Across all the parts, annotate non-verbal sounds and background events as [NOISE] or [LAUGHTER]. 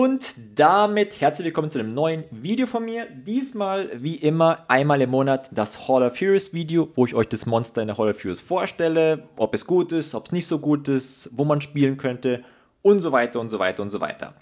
Und damit herzlich willkommen zu einem neuen Video von mir. Diesmal, wie immer, einmal im Monat das Hall of Heroes Video, wo ich euch das Monster in der Hall of Heroes vorstelle, ob es gut ist, ob es nicht so gut ist, wo man spielen könnte und so weiter und so weiter und so weiter.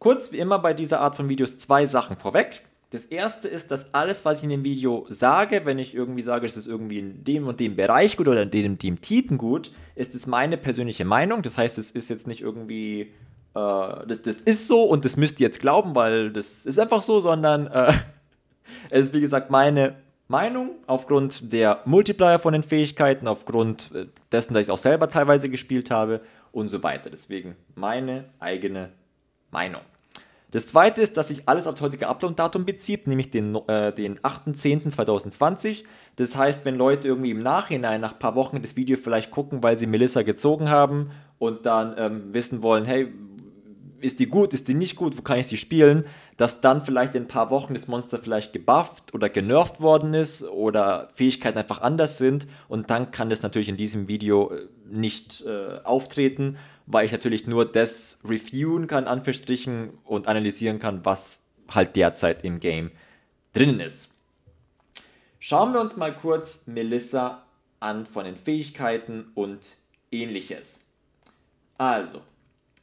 Kurz wie immer bei dieser Art von Videos zwei Sachen vorweg. Das erste ist, dass alles, was ich in dem Video sage, wenn ich irgendwie sage, es ist irgendwie in dem und dem Bereich gut oder in dem und dem Typen gut, ist es meine persönliche Meinung. Das heißt, es ist jetzt nicht irgendwie äh, das, das ist so und das müsst ihr jetzt glauben, weil das ist einfach so, sondern äh, [LAUGHS] es ist wie gesagt meine Meinung aufgrund der Multiplier von den Fähigkeiten, aufgrund äh, dessen, dass ich es auch selber teilweise gespielt habe und so weiter. Deswegen meine eigene Meinung. Das zweite ist, dass sich alles auf das heutige Upload-Datum bezieht, nämlich den, äh, den 8.10.2020. Das heißt, wenn Leute irgendwie im Nachhinein nach ein paar Wochen das Video vielleicht gucken, weil sie Melissa gezogen haben und dann ähm, wissen wollen, hey, ist die gut, ist die nicht gut, wo kann ich sie spielen, dass dann vielleicht in ein paar Wochen das Monster vielleicht gebufft oder genervt worden ist oder Fähigkeiten einfach anders sind und dann kann das natürlich in diesem Video äh, nicht äh, auftreten, weil ich natürlich nur das reviewen kann, anverstrichen und analysieren kann, was halt derzeit im Game drinnen ist. Schauen wir uns mal kurz Melissa an von den Fähigkeiten und ähnliches. Also,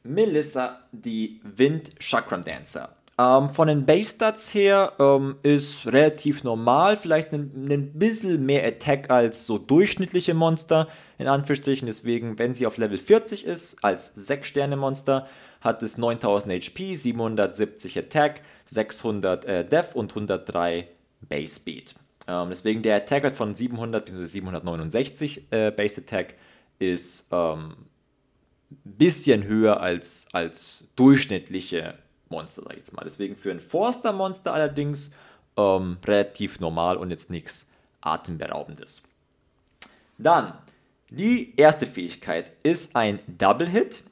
Melissa, die Wind Chakram Dancer. Ähm, von den Base Stats her ähm, ist relativ normal, vielleicht ein, ein bisschen mehr Attack als so durchschnittliche Monster, in Anführungsstrichen. Deswegen, wenn sie auf Level 40 ist, als 6-Sterne-Monster, hat es 9000 HP, 770 Attack, 600 äh, Def und 103 Base Speed. Ähm, deswegen der Attack hat von 700 bzw. 769 äh, Base Attack ist ähm, bisschen höher als, als durchschnittliche Monster, sag ich jetzt mal. Deswegen für ein Forster-Monster allerdings ähm, relativ normal und jetzt nichts Atemberaubendes. Dann, die erste Fähigkeit ist ein Double Hit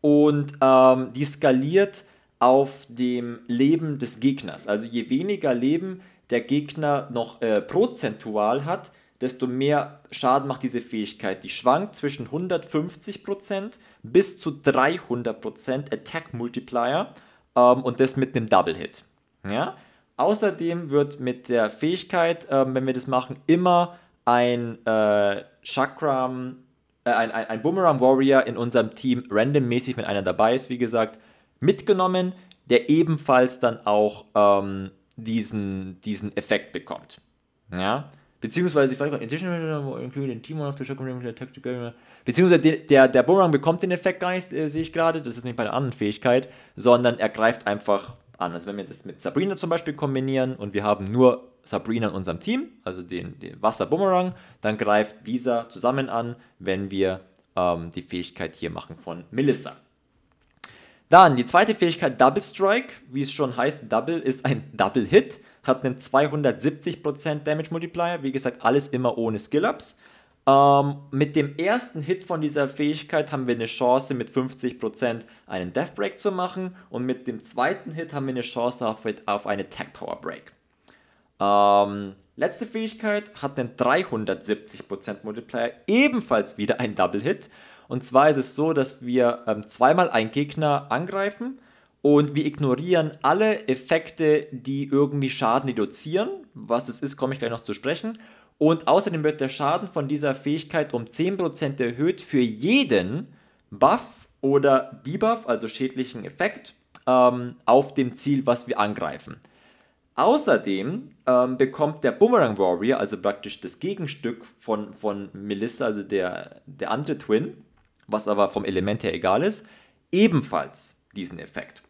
und ähm, die skaliert auf dem Leben des Gegners. Also je weniger Leben der Gegner noch äh, prozentual hat, desto mehr Schaden macht diese Fähigkeit. Die schwankt zwischen 150% bis zu 300% Attack Multiplier ähm, und das mit einem Double Hit. Ja? Außerdem wird mit der Fähigkeit, ähm, wenn wir das machen, immer ein äh, Chakram, äh, ein, ein, ein Boomerang Warrior in unserem Team randommäßig, wenn einer dabei ist, wie gesagt, mitgenommen, der ebenfalls dann auch ähm, diesen, diesen Effekt bekommt. Ja. Beziehungsweise, ich weiß nicht, include den Team of the Complementary Tactical. Beziehungsweise der, der, der bekommt den Effekt gar nicht, äh, sehe ich gerade. Das ist nicht bei einer anderen Fähigkeit, sondern er greift einfach an. Also, wenn wir das mit Sabrina zum Beispiel kombinieren und wir haben nur Sabrina in unserem Team, also den, den Wasser-Bumerang, dann greift dieser zusammen an, wenn wir ähm, die Fähigkeit hier machen von Melissa. Dann die zweite Fähigkeit Double Strike, wie es schon heißt, Double ist ein Double Hit hat einen 270% Damage Multiplier, wie gesagt, alles immer ohne Skill-Ups. Ähm, mit dem ersten Hit von dieser Fähigkeit haben wir eine Chance, mit 50% einen Death Break zu machen und mit dem zweiten Hit haben wir eine Chance auf, auf eine Tag Power Break. Ähm, letzte Fähigkeit hat einen 370% Multiplier, ebenfalls wieder ein Double Hit. Und zwar ist es so, dass wir ähm, zweimal einen Gegner angreifen und wir ignorieren alle Effekte, die irgendwie Schaden reduzieren. Was das ist, komme ich gleich noch zu sprechen. Und außerdem wird der Schaden von dieser Fähigkeit um 10% erhöht für jeden Buff oder Debuff, also schädlichen Effekt, ähm, auf dem Ziel, was wir angreifen. Außerdem ähm, bekommt der Boomerang Warrior, also praktisch das Gegenstück von, von Melissa, also der, der andere Twin, was aber vom Element her egal ist, ebenfalls diesen Effekt.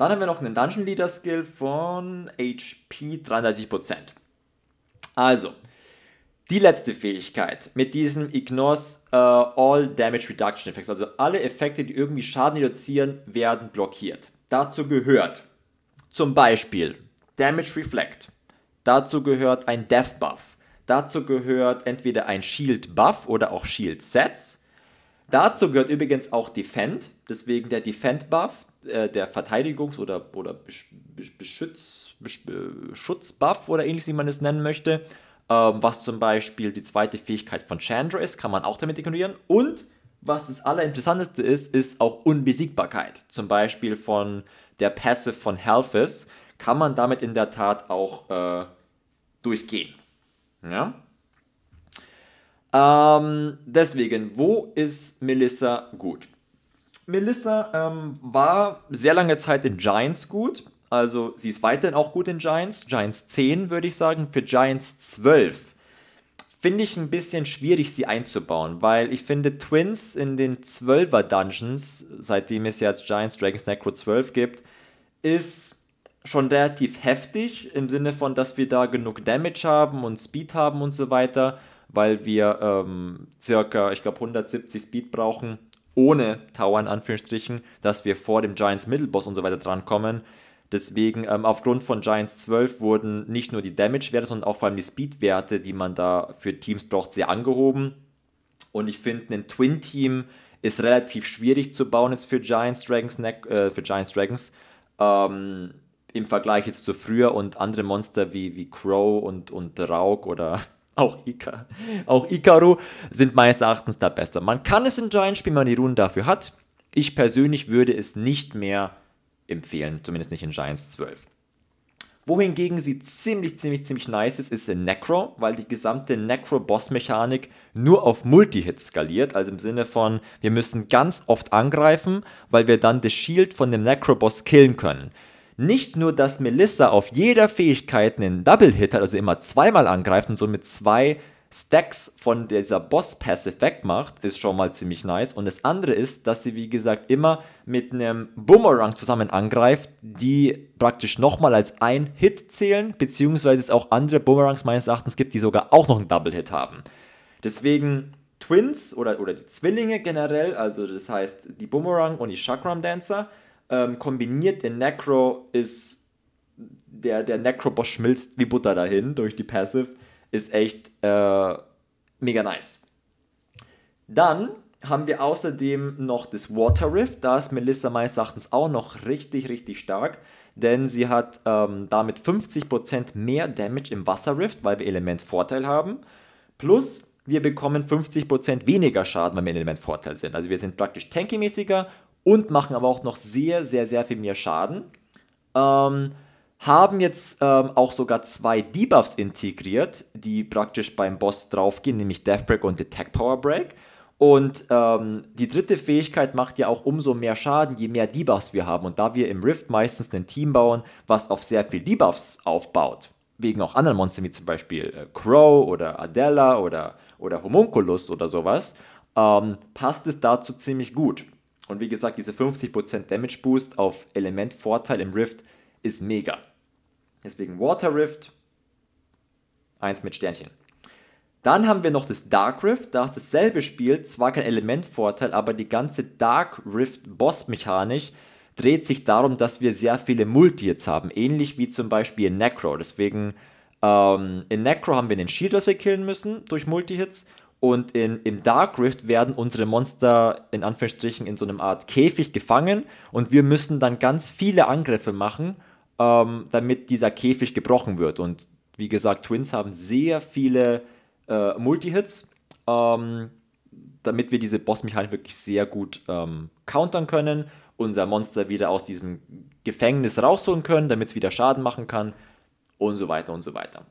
Dann haben wir noch einen Dungeon Leader Skill von HP 33%. Also, die letzte Fähigkeit mit diesem Ignores uh, All Damage Reduction Effects, also alle Effekte, die irgendwie Schaden reduzieren, werden blockiert. Dazu gehört zum Beispiel Damage Reflect. Dazu gehört ein Death Buff. Dazu gehört entweder ein Shield Buff oder auch Shield Sets. Dazu gehört übrigens auch Defend, deswegen der Defend Buff. Äh, der Verteidigungs- oder, oder Beschütz, Beschutzbuff äh, oder ähnliches, wie man es nennen möchte, ähm, was zum Beispiel die zweite Fähigkeit von Chandra ist, kann man auch damit ignorieren. Und was das Allerinteressanteste ist, ist auch Unbesiegbarkeit. Zum Beispiel von der Passive von Halfis kann man damit in der Tat auch äh, durchgehen. Ja? Ähm, deswegen, wo ist Melissa gut? Melissa ähm, war sehr lange Zeit in Giants gut. Also sie ist weiterhin auch gut in Giants. Giants 10 würde ich sagen, für Giants 12 finde ich ein bisschen schwierig, sie einzubauen, weil ich finde Twins in den 12er Dungeons, seitdem es jetzt Giants Dragons Necro 12 gibt, ist schon relativ heftig im Sinne von, dass wir da genug Damage haben und Speed haben und so weiter, weil wir ähm, circa, ich glaube, 170 Speed brauchen ohne Tower in Anführungsstrichen, dass wir vor dem Giants Mittelboss und so weiter drankommen. Deswegen, ähm, aufgrund von Giants 12 wurden nicht nur die Damage-Werte, sondern auch vor allem die Speed-Werte, die man da für Teams braucht, sehr angehoben. Und ich finde, ein Twin-Team ist relativ schwierig zu bauen jetzt für Giants Dragons, ne, äh, für Giants Dragons. Ähm, im Vergleich jetzt zu früher und andere Monster wie, wie Crow und, und Rauk oder [LAUGHS] auch Ika, auch Ikaru sind meines Erachtens da besser. Man kann es in Giant spielen, wenn man die Runen dafür hat. Ich persönlich würde es nicht mehr empfehlen, zumindest nicht in Giants 12. Wohingegen sie ziemlich, ziemlich, ziemlich nice ist, ist in Necro, weil die gesamte Necro-Boss-Mechanik nur auf Multi-Hits skaliert. Also im Sinne von, wir müssen ganz oft angreifen, weil wir dann das Shield von dem Necro-Boss killen können nicht nur, dass Melissa auf jeder Fähigkeit einen Double-Hit hat, also immer zweimal angreift und somit zwei Stacks von dieser Boss-Passive wegmacht, ist schon mal ziemlich nice. Und das andere ist, dass sie, wie gesagt, immer mit einem Boomerang zusammen angreift, die praktisch nochmal als ein Hit zählen, beziehungsweise es auch andere Boomerangs meines Erachtens gibt, die sogar auch noch einen Double-Hit haben. Deswegen Twins oder, oder die Zwillinge generell, also das heißt die Boomerang und die Chakram-Dancer, ähm, kombiniert. Der Necro ist. Der, der Necro-Boss schmilzt wie Butter dahin durch die Passive. Ist echt äh, mega nice. Dann haben wir außerdem noch das Water Rift. Da ist Melissa meines Erachtens auch noch richtig, richtig stark. Denn sie hat ähm, damit 50% mehr Damage im Wasser Rift, weil wir Element Vorteil haben. Plus wir bekommen 50% weniger Schaden, wenn wir Element Vorteil sind. Also wir sind praktisch tankymäßiger und machen aber auch noch sehr, sehr, sehr viel mehr Schaden. Ähm, haben jetzt ähm, auch sogar zwei Debuffs integriert, die praktisch beim Boss draufgehen, nämlich Deathbreak und Attack Power Break. Und ähm, die dritte Fähigkeit macht ja auch umso mehr Schaden, je mehr Debuffs wir haben. Und da wir im Rift meistens ein Team bauen, was auf sehr viel Debuffs aufbaut, wegen auch anderen Monstern wie zum Beispiel äh, Crow oder Adela oder, oder Homunculus oder sowas, ähm, passt es dazu ziemlich gut. Und wie gesagt, diese 50% Damage Boost auf Elementvorteil im Rift ist mega. Deswegen Water Rift, 1 mit Sternchen. Dann haben wir noch das Dark Rift, da ist dasselbe Spiel, zwar kein Elementvorteil, aber die ganze Dark Rift Boss-Mechanik dreht sich darum, dass wir sehr viele Multi-Hits haben, ähnlich wie zum Beispiel in Necro. Deswegen ähm, in Necro haben wir den Shield, das wir killen müssen durch Multi-Hits. Und in, im Dark Rift werden unsere Monster in Anführungsstrichen in so einem Art Käfig gefangen und wir müssen dann ganz viele Angriffe machen, ähm, damit dieser Käfig gebrochen wird. Und wie gesagt, Twins haben sehr viele äh, Multi-Hits, ähm, damit wir diese boss Bossmechanik wirklich sehr gut ähm, countern können, unser Monster wieder aus diesem Gefängnis rausholen können, damit es wieder Schaden machen kann und so weiter und so weiter.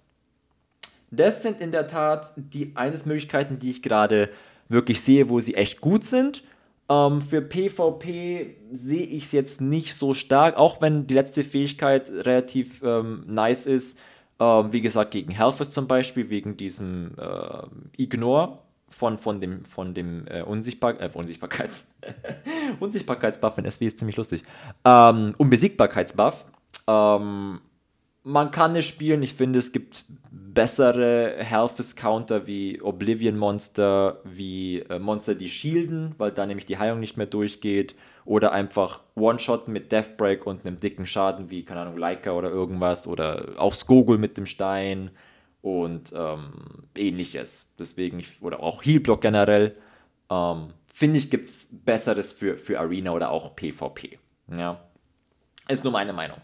Das sind in der Tat die Möglichkeiten, die ich gerade wirklich sehe, wo sie echt gut sind. Ähm, für PvP sehe ich es jetzt nicht so stark, auch wenn die letzte Fähigkeit relativ ähm, nice ist. Ähm, wie gesagt, gegen Helfers zum Beispiel, wegen diesem äh, Ignore von, von dem, von dem äh, Unsichtbar äh, Unsichtbarkeits [LAUGHS] Unsichtbarkeitsbuff in SW ist ziemlich lustig. Ähm, Unbesiegbarkeitsbuff. Ähm, man kann es spielen, ich finde, es gibt bessere Health-Counter wie Oblivion-Monster, wie äh, Monster, die shielden, weil da nämlich die Heilung nicht mehr durchgeht. Oder einfach One-Shot mit Deathbreak und einem dicken Schaden wie, keine Ahnung, Leica oder irgendwas. Oder auch Skogul mit dem Stein und ähm, ähnliches. Deswegen, oder auch Healblock generell. Ähm, Finde ich, gibt es Besseres für, für Arena oder auch PvP. Ja. Ist nur meine Meinung.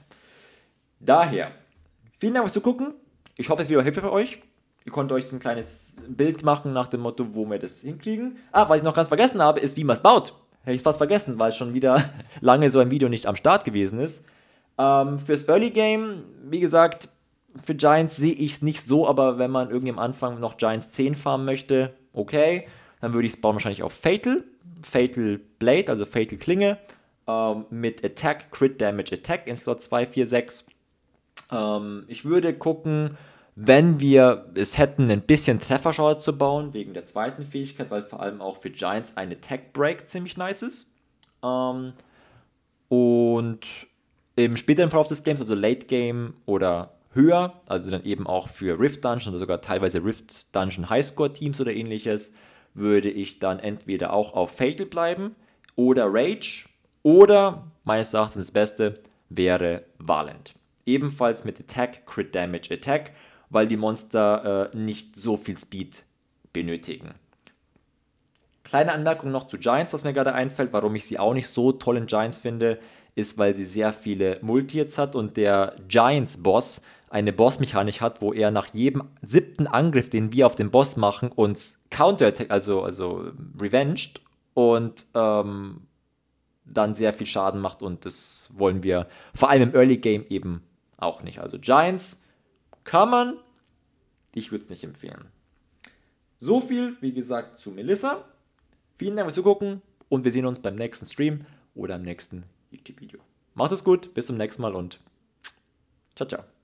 Daher, vielen Dank fürs Zugucken. Ich hoffe, es war hilfreich für euch. Ihr konntet euch so ein kleines Bild machen nach dem Motto, wo wir das hinkriegen. Ah, was ich noch ganz vergessen habe, ist, wie man es baut. Hätte ich fast vergessen, weil schon wieder [LAUGHS] lange so ein Video nicht am Start gewesen ist. Ähm, fürs Early Game, wie gesagt, für Giants sehe ich es nicht so, aber wenn man irgendwie am Anfang noch Giants 10 farmen möchte, okay, dann würde ich es bauen wahrscheinlich auf Fatal, Fatal Blade, also Fatal Klinge, ähm, mit Attack, Crit Damage Attack in Slot 2, 4, 6 ähm, ich würde gucken, wenn wir es hätten, ein bisschen Trefferchance zu bauen, wegen der zweiten Fähigkeit, weil vor allem auch für Giants eine Tech Break ziemlich nice ist. Ähm, und im späteren Verlauf des Games, also Late Game oder höher, also dann eben auch für Rift Dungeon oder sogar teilweise Rift Dungeon Highscore Teams oder ähnliches, würde ich dann entweder auch auf Fatal bleiben oder Rage oder meines Erachtens das Beste wäre Valent ebenfalls mit Attack, Crit Damage, Attack, weil die Monster äh, nicht so viel Speed benötigen. Kleine Anmerkung noch zu Giants, was mir gerade einfällt, warum ich sie auch nicht so toll in Giants finde, ist, weil sie sehr viele Multi-Hits hat und der Giants-Boss eine Bossmechanik hat, wo er nach jedem siebten Angriff, den wir auf den Boss machen, uns counter also, also revenged und ähm, dann sehr viel Schaden macht und das wollen wir vor allem im Early Game eben auch nicht. Also Giants kann man, ich würde es nicht empfehlen. So viel, wie gesagt, zu Melissa. Vielen Dank fürs Zugucken und wir sehen uns beim nächsten Stream oder im nächsten YouTube-Video. Macht es gut, bis zum nächsten Mal und ciao, ciao.